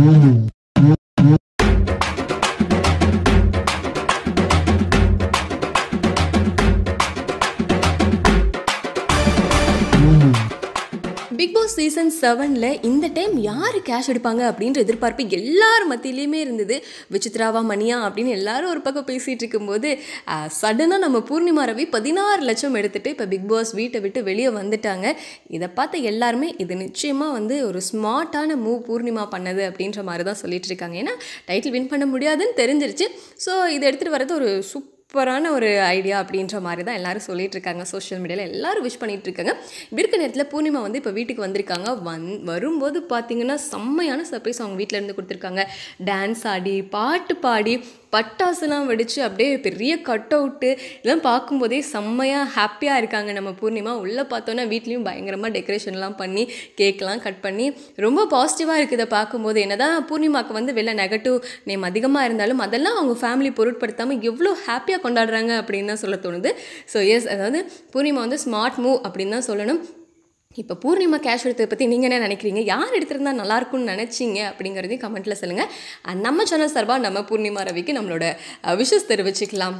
mundo big Boss season செவனில் இந்த time யார் கேஷ் எடுப்பாங்க அப்படின்ற எதிர்பார்ப்பு எல்லார் மத்தியிலையுமே இருந்தது விசித்ராவா மணியா அப்படின்னு எல்லாரும் ஒரு பக்கம் பேசிகிட்டு இருக்கும்போது சடனாக நம்ம பூர்ணிமா ரவி பதினாறு லட்சம் எடுத்துகிட்டு இப்போ பிக் பாஸ் வீட்டை விட்டு வெளியே வந்துட்டாங்க இதை பார்த்த எல்லாருமே இது நிச்சயமாக வந்து ஒரு ஸ்மார்ட்டான மூவ் பூர்ணிமா பண்ணது அப்படின்ற மாதிரி தான் சொல்லிட்டு இருக்காங்க ஏன்னா டைட்டில் வின் பண்ண முடியாதுன்னு தெரிஞ்சிருச்சு ஸோ இதை எடுத்துகிட்டு வரது ஒரு சூப்பர் சூப்பரான ஒரு ஐடியா அப்படின்ற மாதிரி தான் எல்லோரும் இருக்காங்க சோஷியல் மீடியாவில் எல்லாரும் விஷ் பண்ணிகிட்ருக்காங்க இப்படி இருக்க நேரத்தில் பூர்ணிமா வந்து இப்போ வீட்டுக்கு வந்திருக்காங்க வந் வரும்போது பார்த்தீங்கன்னா செம்மையான சர்ப்ரைஸ் அவங்க வீட்டிலேருந்து கொடுத்துருக்காங்க டான்ஸ் ஆடி பாட்டு பாடி பட்டாசுலாம் வெடித்து அப்படியே பெரிய கட் அவுட்டு இதெல்லாம் பார்க்கும்போதே செம்மையாக ஹாப்பியாக இருக்காங்க நம்ம பூர்ணிமா உள்ளே பார்த்தோன்னா வீட்லேயும் பயங்கரமாக டெக்கரேஷன்லாம் பண்ணி கேக்லாம் கட் பண்ணி ரொம்ப பாசிட்டிவாக இருக்குது இதை பார்க்கும்போது என்ன தான் பூர்ணிமாவுக்கு வந்து வெளில நெகட்டிவ் நேம் அதிகமாக இருந்தாலும் அதெல்லாம் அவங்க ஃபேமிலி பொருட்படுத்தாமல் எவ்வளோ ஹாப்பியாக கொண்டாடுறாங்க அப்படின்னு தான் சொல்ல தோணுது ஸோ எஸ் அதாவது பூர்ணிமா வந்து ஸ்மார்ட் மூவ் அப்படின்னு தான் சொல்லணும் இப்போ பூர்ணிமா கேஷ் எடுத்ததை பற்றி நீங்கள் என்ன நினைக்கிறீங்க யார் எடுத்திருந்தால் நல்லாயிருக்கும்னு நினச்சிங்க அப்படிங்கிறதையும் கமெண்ட்டில் சொல்லுங்கள் நம்ம சேனல் சார்பாக நம்ம பூர்ணிமா ரவிக்கு நம்மளோட விஷஸ் தெரிவிச்சுக்கலாம்